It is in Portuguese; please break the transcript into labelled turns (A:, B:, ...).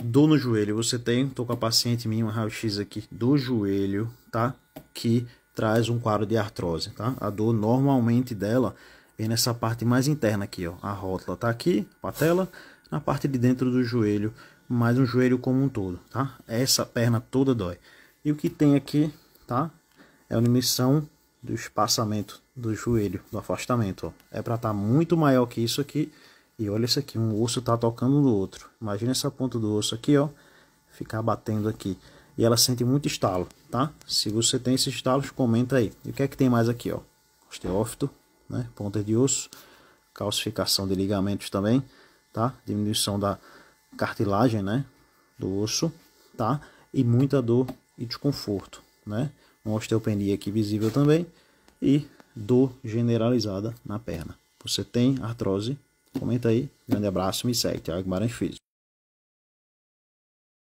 A: Dor no joelho, você tem, tô com a paciente minha, uma raio-x aqui do joelho, tá? Que traz um quadro de artrose, tá? A dor normalmente dela vem nessa parte mais interna aqui, ó. A rótula tá aqui, patela, na parte de dentro do joelho, mais um joelho como um todo, tá? Essa perna toda dói. E o que tem aqui, tá? É a emissão do espaçamento do joelho, do afastamento, ó. É para estar tá muito maior que isso aqui e olha isso aqui, um osso tá tocando no outro. Imagina essa ponta do osso aqui, ó, ficar batendo aqui. E ela sente muito estalo, tá? Se você tem esses estalos, comenta aí. E o que é que tem mais aqui, ó? Osteófito, né? Ponta de osso, calcificação de ligamentos também, tá? Diminuição da cartilagem, né? Do osso, tá? E muita dor e desconforto, né? Uma osteopenia aqui visível também e dor generalizada na perna. Você tem artrose Comenta aí. Grande abraço, me segue, tchau Guimarães Físico.